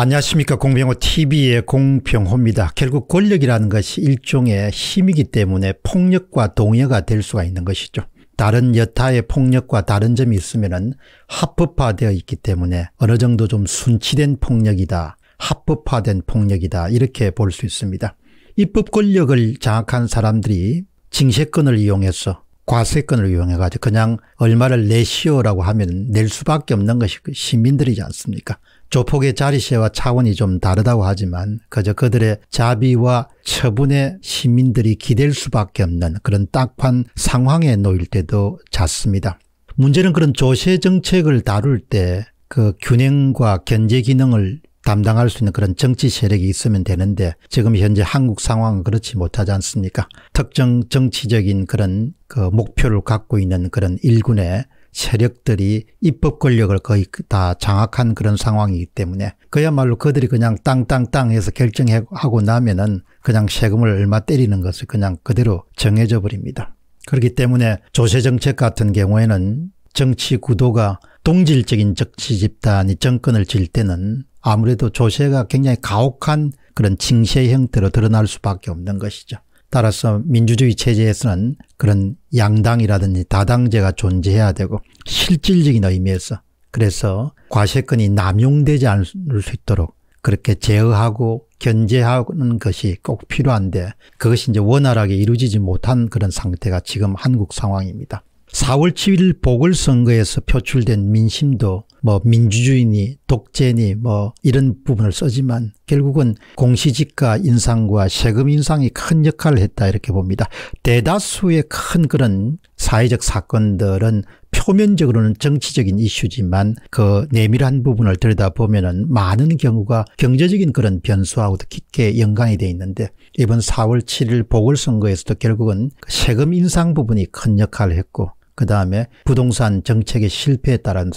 안녕하십니까 공병호 tv의 공병호입니다. 결국 권력이라는 것이 일종의 힘이기 때문에 폭력과 동의가 될 수가 있는 것이죠. 다른 여타의 폭력과 다른 점이 있으면 합법화되어 있기 때문에 어느 정도 좀 순치된 폭력이다. 합법화된 폭력이다. 이렇게 볼 수 있습니다. 입법 권력을 장악한 사람들이 징세권을 이용해서 과세권을 이용해가지고 그냥 얼마를 내시오라고 하면 낼 수밖에 없는 것이 그 시민들이지 않습니까? 조폭의 자리세와 차원이 좀 다르다고 하지만 그저 그들의 자비와 처분에 시민들이 기댈 수밖에 없는 그런 딱한 상황에 놓일 때도 잦습니다. 문제는 그런 조세 정책을 다룰 때 그 균형과 견제 기능을 담당할 수 있는 그런 정치 세력이 있으면 되는데 지금 현재 한국 상황은 그렇지 못하지 않습니까? 특정 정치적인 그런 그 목표를 갖고 있는 그런 일군의 세력들이 입법 권력을 거의 다 장악한 그런 상황이기 때문에 그야말로 그들이 그냥 땅땅땅 해서 결정하고 나면은 그냥 세금을 얼마 때리는 것을 그냥 그대로 정해져 버립니다. 그렇기 때문에 조세 정책 같은 경우에는 정치 구도가 동질적인 정치 집단이 정권을 질 때는 아무래도 조세가 굉장히 가혹한 그런 징세 형태로 드러날 수밖에 없는 것이죠. 따라서 민주주의 체제에서는 그런 양당이라든지 다당제가 존재해야 되고 실질적인 의미에서 그래서 과세권이 남용되지 않을 수 있도록 그렇게 제어하고 견제하는 것이 꼭 필요한데 그것이 이제 원활하게 이루어지지 못한 그런 상태가 지금 한국 상황입니다. 4월 7일 보궐선거에서 표출된 민심도 뭐 민주주의니 독재니 뭐 이런 부분을 쓰지만 결국은 공시지가 인상과 세금 인상이 큰 역할을 했다 이렇게 봅니다. 대다수의 큰 그런 사회적 사건들은 표면적으로는 정치적인 이슈지만 그 내밀한 부분을 들여다보면 은 많은 경우가 경제적인 그런 변수하고도 깊게 연관이 돼 있는데 이번 4월 7일 보궐선거에서도 결국은 그 세금 인상 부분이 큰 역할을 했고 그 다음에 부동산 정책의 실패에 따른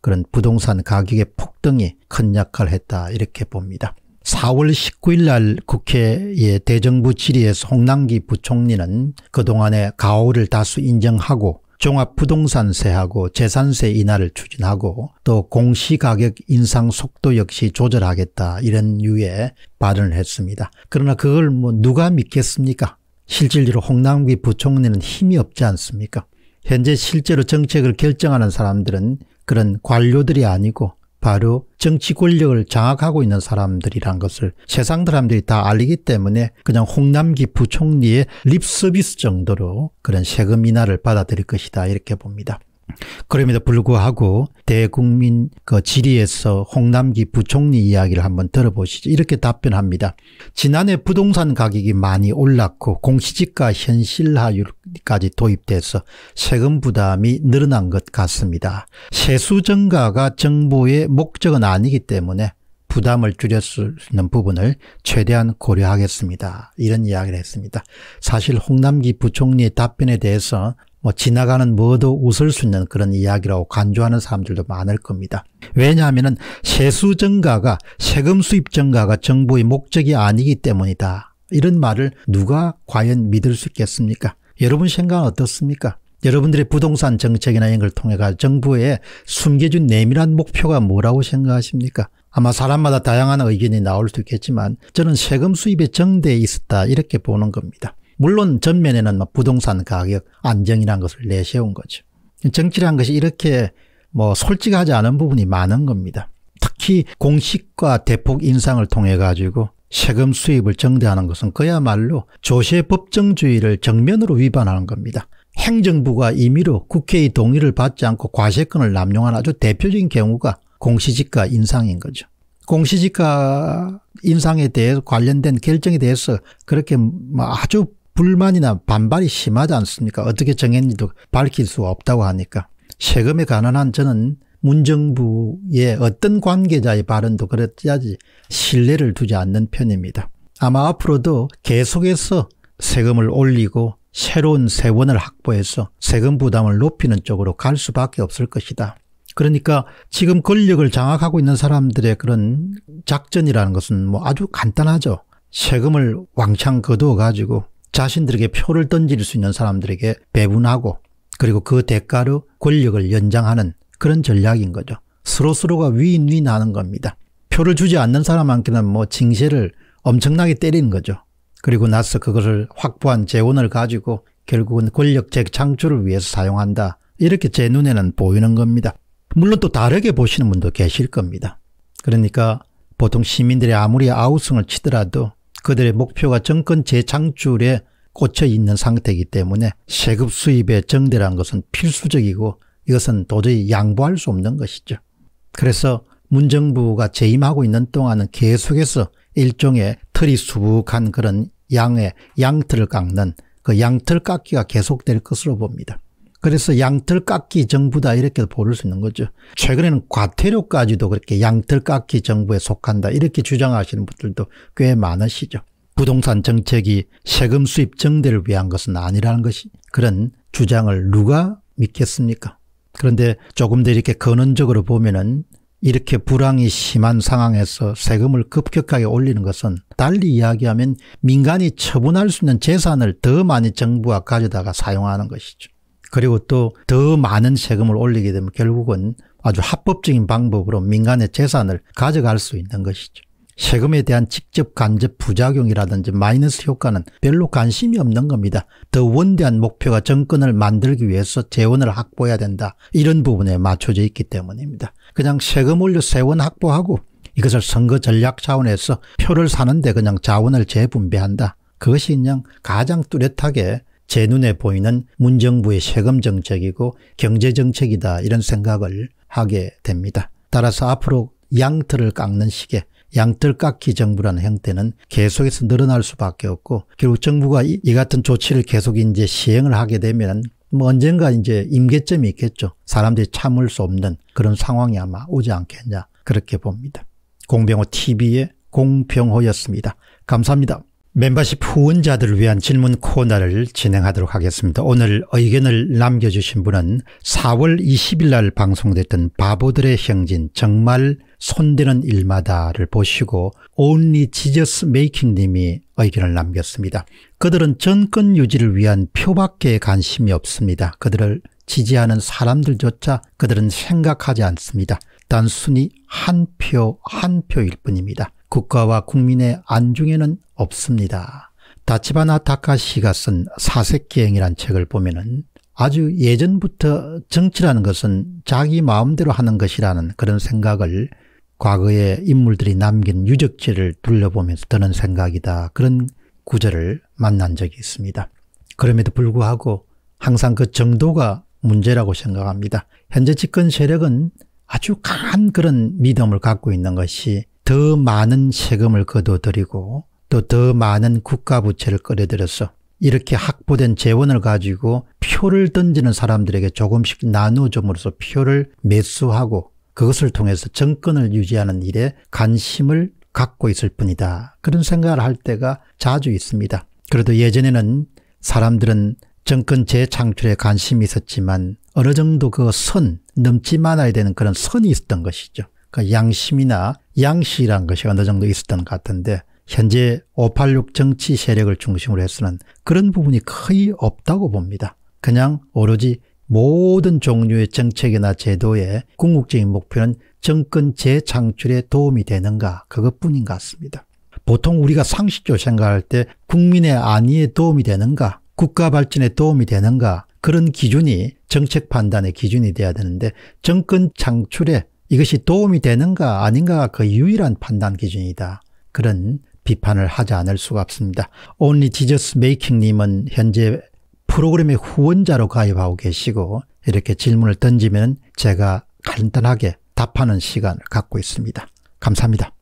그런 부동산 가격의 폭등이 큰 역할을 했다 이렇게 봅니다. 4월 19일 날 국회의 대정부 질의에서 홍남기 부총리는 그동안의 가오를 다수 인정하고 종합부동산세하고 재산세 인하를 추진하고 또 공시가격 인상 속도 역시 조절하겠다 이런 유의 발언을 했습니다. 그러나 그걸 뭐 누가 믿겠습니까? 실질적으로 홍남기 부총리는 힘이 없지 않습니까? 현재 실제로 정책을 결정하는 사람들은 그런 관료들이 아니고 바로 정치 권력을 장악하고 있는 사람들이란 것을 세상 사람들이 다 알기 리 때문에 그냥 홍남기 부총리의 립서비스 정도로 그런 세금 인하를 받아들일 것이다 이렇게 봅니다. 그럼에도 불구하고 대국민 그 질의에서 홍남기 부총리 이야기를 한번 들어보시죠. 이렇게 답변합니다. 지난해 부동산 가격이 많이 올랐고 공시지가 현실화율까지 도입돼서 세금 부담이 늘어난 것 같습니다. 세수 증가가 정부의 목적은 아니기 때문에 부담을 줄일 수 있는 부분을 최대한 고려하겠습니다. 이런 이야기를 했습니다. 사실 홍남기 부총리의 답변에 대해서 뭐 지나가는 뭐도 웃을 수 있는 그런 이야기라고 간주하는 사람들도 많을 겁니다. 왜냐하면 세수 증가가 세금 수입 증가가 정부의 목적이 아니기 때문이다. 이런 말을 누가 과연 믿을 수 있겠습니까? 여러분 생각은 어떻습니까? 여러분들의 부동산 정책이나 이런 걸 통해가 정부에 숨겨준 내밀한 목표가 뭐라고 생각하십니까? 아마 사람마다 다양한 의견이 나올 수 있겠지만 저는 세금 수입의 정대에 있었다 이렇게 보는 겁니다. 물론 전면에는 부동산 가격 안정이라는 것을 내세운 거죠. 정치란 것이 이렇게 뭐 솔직하지 않은 부분이 많은 겁니다. 특히 공식과 대폭 인상을 통해 가지고 세금 수입을 증대하는 것은 그야말로 조세 법정주의를 정면으로 위반하는 겁니다. 행정부가 임의로 국회의 동의를 받지 않고 과세권을 남용한 아주 대표적인 경우가 공시지가 인상인 거죠. 공시지가 인상에 대해서 관련된 결정에 대해서 그렇게 뭐 아주 불만이나 반발이 심하지 않습니까? 어떻게 정했는지도 밝힐 수 없다고 하니까. 세금에 관한 한 저는 문정부의 어떤 관계자의 발언도 그렇지 신뢰를 두지 않는 편입니다. 아마 앞으로도 계속해서 세금을 올리고 새로운 세원을 확보해서 세금 부담을 높이는 쪽으로 갈 수밖에 없을 것이다. 그러니까 지금 권력을 장악하고 있는 사람들의 그런 작전이라는 것은 뭐 아주 간단하죠. 세금을 왕창 거두어 가지고 자신들에게 표를 던질 수 있는 사람들에게 배분하고 그리고 그 대가로 권력을 연장하는 그런 전략인 거죠. 스로서로가 위인윈 하는 겁니다. 표를 주지 않는 사람한테는 뭐 징세를 엄청나게 때리는 거죠. 그리고 나서 그것을 확보한 재원을 가지고 결국은 권력 재창출을 위해서 사용한다. 이렇게 제 눈에는 보이는 겁니다. 물론 또 다르게 보시는 분도 계실 겁니다. 그러니까 보통 시민들이 아무리 아우성을 치더라도 그들의 목표가 정권 재창출에 꽂혀 있는 상태이기 때문에 세금 수입의 정대란 것은 필수적이고 이것은 도저히 양보할 수 없는 것이죠. 그래서 문정부가 재임하고 있는 동안은 계속해서 일종의 털이 수북한 그런 양의 양틀을 깎는 그 양틀 깎기가 계속될 것으로 봅니다. 그래서 양털깎기 정부다 이렇게 부를 수 있는 거죠. 최근에는 과태료까지도 그렇게 양털깎기 정부에 속한다 이렇게 주장하시는 분들도 꽤 많으시죠. 부동산 정책이 세금 수입 증대를 위한 것은 아니라는 것이 그런 주장을 누가 믿겠습니까? 그런데 조금 더 이렇게 근원적으로 보면은 이렇게 불황이 심한 상황에서 세금을 급격하게 올리는 것은 달리 이야기하면 민간이 처분할 수 있는 재산을 더 많이 정부가 가져다가 사용하는 것이죠. 그리고 또 더 많은 세금을 올리게 되면 결국은 아주 합법적인 방법으로 민간의 재산을 가져갈 수 있는 것이죠. 세금에 대한 직접 간접 부작용이라든지 마이너스 효과는 별로 관심이 없는 겁니다. 더 원대한 목표가 정권을 만들기 위해서 재원을 확보해야 된다. 이런 부분에 맞춰져 있기 때문입니다. 그냥 세금 올려 세원 확보하고 이것을 선거 전략 차원에서 표를 사는데 그냥 자원을 재분배한다. 그것이 그냥 가장 뚜렷하게 제 눈에 보이는 문정부의 세금 정책이고 경제 정책이다 이런 생각을 하게 됩니다. 따라서 앞으로 양털을 깎는 시계 양털 깎기 정부라는 형태는 계속해서 늘어날 수밖에 없고 결국 정부가 이, 이 같은 조치를 계속 이제 시행을 하게 되면 뭐 언젠가 이제 임계점이 있겠죠. 사람들이 참을 수 없는 그런 상황이 아마 오지 않겠냐 그렇게 봅니다. 공병호 TV의 공병호였습니다. 감사합니다. 멤버십 후원자들을 위한 질문 코너를 진행하도록 하겠습니다. 오늘 의견을 남겨주신 분은 4월 20일 날 방송됐던 바보들의 형진 정말 손대는 일마다를 보시고 온리 지저스 메이킹 님이 의견을 남겼습니다. 그들은 정권 유지를 위한 표밖에 관심이 없습니다. 그들을 지지하는 사람들조차 그들은 생각하지 않습니다. 단순히 한 표 한 표일 뿐입니다. 국가와 국민의 안중에는 없습니다. 다치바나 다카시가 쓴 사색기행이란 책을 보면은 아주 예전부터 정치라는 것은 자기 마음대로 하는 것이라는 그런 생각을 과거의 인물들이 남긴 유적지를 둘러보면서 드는 생각이다. 그런 구절을 만난 적이 있습니다. 그럼에도 불구하고 항상 그 정도가 문제라고 생각합니다. 현재 집권 세력은 아주 강한 그런 믿음을 갖고 있는 것이 더 많은 세금을 거둬들이고 또 더 많은 국가 부채를 끌어들여서 이렇게 확보된 재원을 가지고 표를 던지는 사람들에게 조금씩 나누어줌으로써 표를 매수하고 그것을 통해서 정권을 유지하는 일에 관심을 갖고 있을 뿐이다. 그런 생각을 할 때가 자주 있습니다. 그래도 예전에는 사람들은 정권 재창출에 관심이 있었지만 어느 정도 그 선 넘지 말아야 되는 그런 선이 있었던 것이죠. 그 양심이나 양시란 것이 어느 정도 있었던 것 같은데 현재 586 정치 세력을 중심으로 해서는 그런 부분이 거의 없다고 봅니다. 그냥 오로지 모든 종류의 정책이나 제도의 궁극적인 목표는 정권 재창출에 도움이 되는가 그것뿐인 것 같습니다. 보통 우리가 상식적으로 생각할 때 국민의 안위에 도움이 되는가 국가 발전에 도움이 되는가 그런 기준이 정책 판단의 기준이 돼야 되는데 정권 창출에 이것이 도움이 되는가 아닌가가 그 유일한 판단 기준이다. 그런 비판을 하지 않을 수가 없습니다. 온리 지저스 메이킹님은 현재 프로그램의 후원자로 가입하고 계시고 이렇게 질문을 던지면 제가 간단하게 답하는 시간을 갖고 있습니다. 감사합니다.